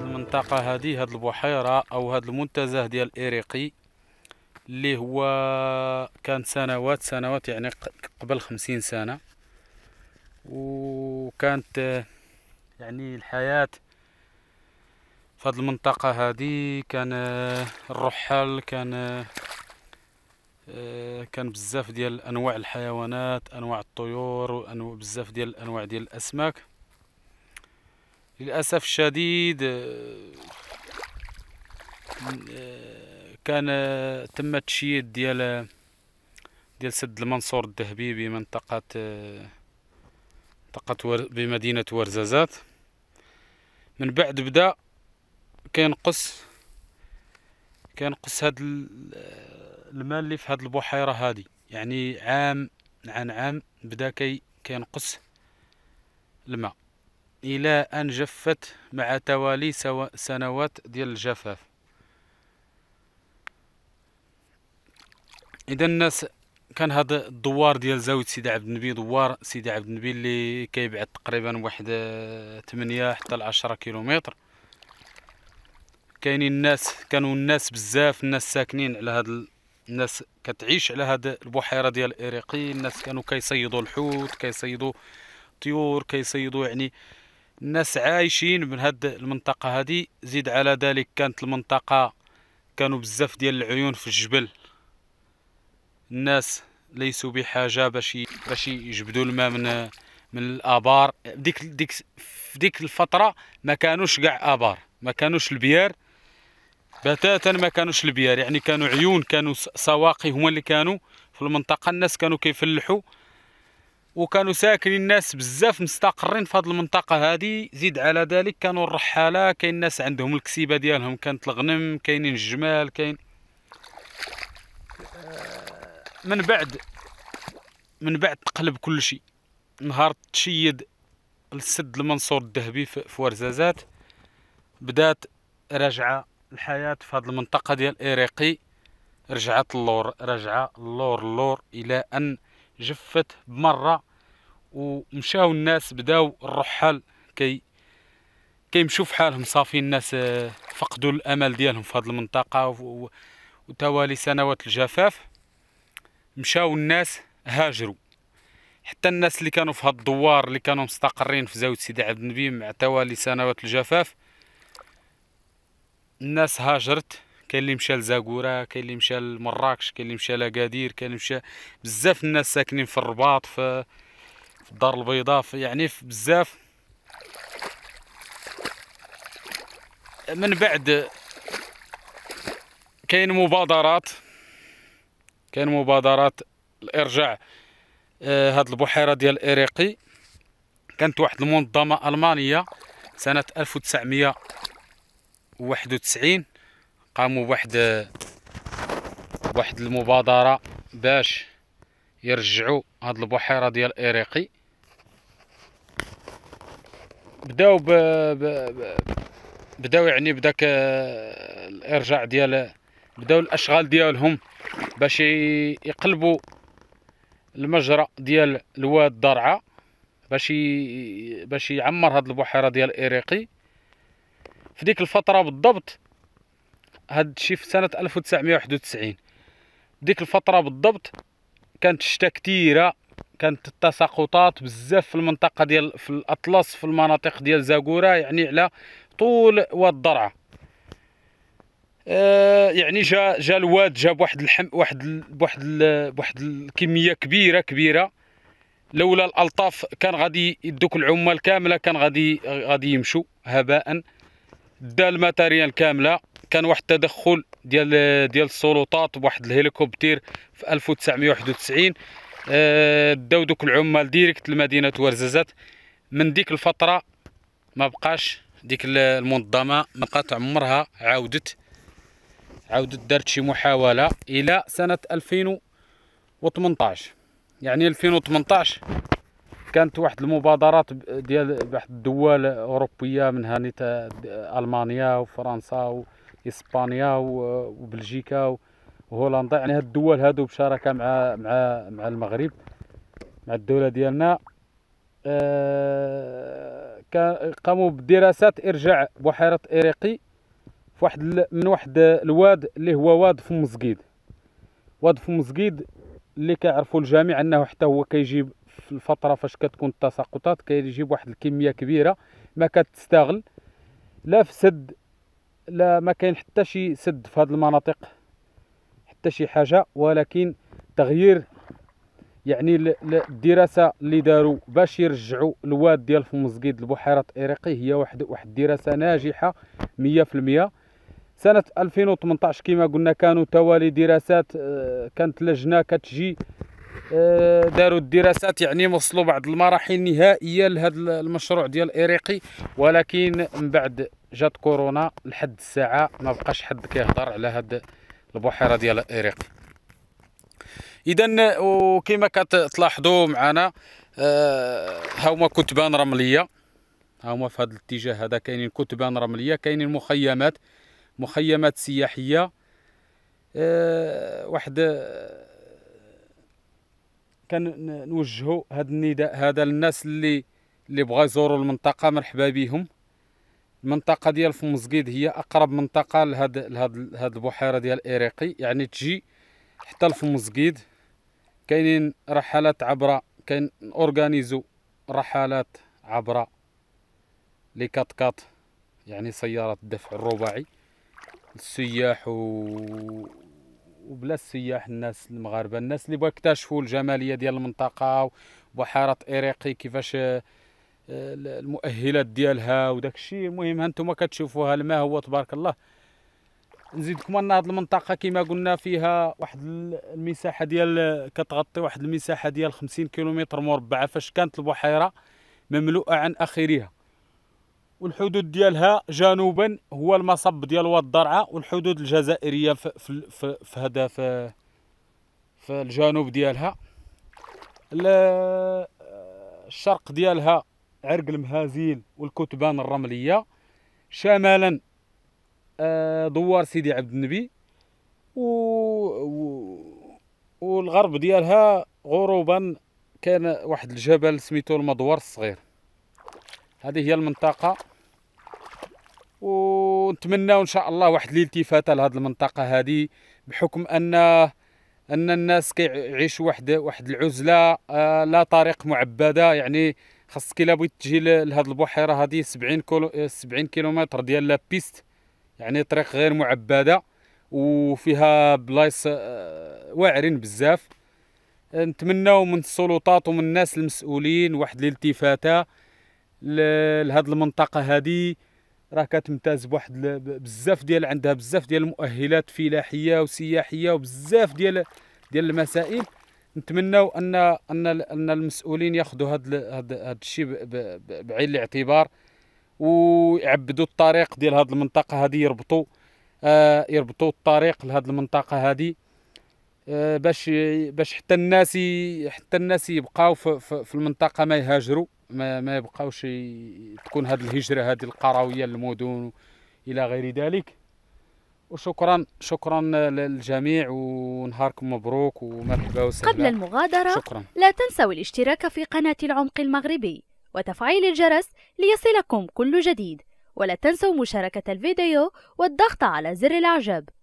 المنطقه هذه هاد البحيره او هاد المنتزه ديال اريقي اللي هو كان سنوات سنوات يعني قبل خمسين سنه وكانت يعني الحياه في هاد المنطقه هذه كان الرحال كان كان بزاف ديال انواع الحيوانات انواع الطيور وانواع بزاف ديال الانواع ديال الاسماك للأسف الشديد آه، آه، كان آه، تم تشييد ديال ديال سد المنصور الذهبي بمنطقة منطقة بمدينة ورزازات من بعد بدا كينقص كينقص هاد المال اللي في هاد البحيرة هادي يعني عام عن عام بدا كينقص الماء إلى أن جفت مع توالي سنوات ديال الجفاف إذا الناس كان هذا الدوار ديال زاوية سيدي عبد النبي دوار سيدي عبد النبي اللي كيبعد تقريبا واحد 8 حتى ل 10 كيلومتر كاينين الناس كانوا الناس بزاف الناس ساكنين على هذا الناس كتعيش على هذا البحيره ديال الاريقي الناس كانوا كيصيدوا الحوت كيصيدوا طيور كيصيدوا يعني الناس عايشين من هاد المنطقه هذه زيد على ذلك كانت المنطقه كانوا بزاف ديال العيون في الجبل الناس ليسوا بحاجه باش باش يجبدوا الماء من من الابار ديك ديك في ديك الفتره ما كانوش كاع ابار ما كانوش البيار بتاتا ما كانوش البيار يعني كانوا عيون كانوا سواقي هما اللي كانوا في المنطقه الناس كانوا كيفلحوا وكانوا ساكنين الناس بزاف مستقرين في هذه المنطقه هذه زيد على ذلك كانوا الرحاله كاين الناس عندهم الكسيبه ديالهم كانت الغنم كاينين الجمال كاين آه، من بعد من بعد تقلب كل شيء نهار تشيد السد المنصور الذهبي في ورزازات بدات رجعه الحياه في هذه المنطقه ديال اريقي رجعت اللور رجعه اللور اللور الى ان جفت بمره ومشاو الناس بداو الرحال كي كيمشوا في حالهم صافي الناس آه، فقدوا الامل ديالهم في هذه المنطقه وتوالي سنوات الجفاف مشاو الناس هاجروا حتى الناس اللي كانوا في هاد الدوار اللي كانوا مستقرين في زاويه سيدي عبد النبي مع توالي سنوات الجفاف الناس هاجرت كاين اللي مشى لزاكورا كاين اللي مشى لمراكش كاين اللي مشى لاكادير كاين اللي مشى بزاف الناس ساكنين في الرباط في, في الدار البيضاء في يعني في بزاف من بعد كاين مبادرات كاين مبادرات الارجاع آه، هاد البحيره ديال اريقي كانت واحد المنظمه المانيه سنه 1991 قاموا بواحد واحد المبادرة باش يرجعوا هاد البحيرة ديال إريقي بداو ب... ب... ب... بداو يعني بداك الارجاع ديال بداو الاشغال ديالهم باش يقلبوا المجرى ديال الواد درعا باش باش يعمر هاد البحيره ديال اريقي في ديك الفتره بالضبط هاد الشيء في سنه 1991 ديك الفتره بالضبط كانت الشتا كثيره كانت التساقطات بزاف في المنطقه ديال في الاطلس في المناطق ديال زاكوره يعني على طول واد آه يعني جا جا الواد جاب واحد الحم واحد ال واحد ال واحد الكميه كبيره كبيره لولا الالطاف كان غادي يدوك العمال كامله كان غادي غادي يمشوا هباء دا الماتيريال كامله كان واحد التدخل ديال ديال السلطات بواحد الهليكوبتر في 1991 آه، داو دوك العمال ديريكت لمدينه ورزازات من ديك الفتره ما بقاش ديك المنظمه ما بقات عمرها عاودت عاودت دارت شي محاوله الى سنه 2018 يعني 2018 كانت واحد المبادرات ديال واحد الدول اوروبيه منها نيت آه، المانيا وفرنسا و... اسبانيا وبلجيكا وهولندا يعني هاد الدول هادو بشراكه مع مع مع المغرب مع الدوله ديالنا آه، قاموا بدراسات ارجاع بحيره اريقي في واحد من واحد الواد اللي هو واد في مزقيد واد في مزقيد اللي كيعرفوا الجميع انه حتى هو كيجيب في الفتره فاش كتكون التساقطات كيجيب واحد الكميه كبيره ما كتستغل لا في سد لا ما كاين حتى شي سد في هذه المناطق حتى شي حاجه ولكن تغيير يعني الدراسه اللي داروا باش يرجعوا الواد ديال في لبحيره البحيرات هي واحد واحد الدراسه ناجحه 100% سنه 2018 كما قلنا كانوا توالي دراسات آه، كانت لجنه كتجي آه، داروا الدراسات يعني وصلوا بعض المراحل النهائيه لهذا المشروع ديال اريقي ولكن من بعد جات كورونا لحد الساعه ما بقاش حد كيهضر على هاد البحيره ديال إريق اذا وكما كتلاحظوا معنا آه، ها هما كتبان رمليه ها هما في هذا الاتجاه هذا كاينين كتبان رمليه كاينين مخيمات مخيمات سياحيه آه، واحد واحد كنوجهوا هذا النداء هذا للناس اللي اللي بغا يزوروا المنطقه مرحبا بهم المنطقه ديال فمزقيد هي اقرب منطقه لهاد لهاد لهاد البحيره ديال اريقي يعني تجي حتى لفمزقيد كاينين رحلات عبر كاين اورغانيزو رحلات عبر لي كات كات يعني سيارات الدفع الرباعي السياح و وبلا السياح الناس المغاربه الناس اللي بغاو يكتشفوا الجماليه ديال المنطقه وبحيره اريقي كيفاش المؤهلات ديالها وداك الشيء المهم هانتوما كتشوفوها الماء هو تبارك الله نزيدكم ان هذه المنطقه كما قلنا فيها واحد المساحه ديال كتغطي واحد المساحه ديال 50 كيلومتر مربع فاش كانت البحيره مملوءه عن اخرها والحدود ديالها جنوبا هو المصب ديال واد درعا والحدود الجزائريه في في في هذا في, في الجنوب ديالها الشرق ديالها عرق المهازيل والكتبان الرمليه شمالا آه، دوار سيدي عبد النبي و... و... والغرب ديالها غروبا كان واحد الجبل سميتو المدور الصغير هذه هي المنطقه ونتمناو ان شاء الله واحد الالتفاته لهذه المنطقه هذه بحكم ان ان الناس كيعيشوا واحد واحد العزله آه، لا طريق معبده يعني خاصك الا بغيت تجي لهاد البحيره هادي 70 كولو... 70 كيلومتر ديال لا بيست يعني طريق غير معبده وفيها بلايص آه، واعرين بزاف نتمناو من السلطات ومن الناس المسؤولين واحد الالتفاته لهاد المنطقه هادي راه كتمتاز بواحد بزاف ديال عندها بزاف ديال المؤهلات فلاحيه وسياحيه وبزاف ديال ديال المسائل نتمناو ان ان ان المسؤولين ياخذوا هذا هذا الشيء بعين الاعتبار ويعبدوا الطريق ديال هذه المنطقه هذه يربطوا آه يربطوا الطريق لهذه المنطقه هذه آه باش باش حتى الناس حتى الناس يبقاو في, في, في المنطقه ما يهاجروا ما, ما يبقاوش تكون هذه الهجره هذه القرويه للمدن الى غير ذلك وشكرا شكرا للجميع ونهاركم مبروك ومرحبا وسهلا قبل المغادرة شكرا. لا تنسوا الاشتراك في قناة العمق المغربي وتفعيل الجرس ليصلكم كل جديد ولا تنسوا مشاركة الفيديو والضغط على زر الإعجاب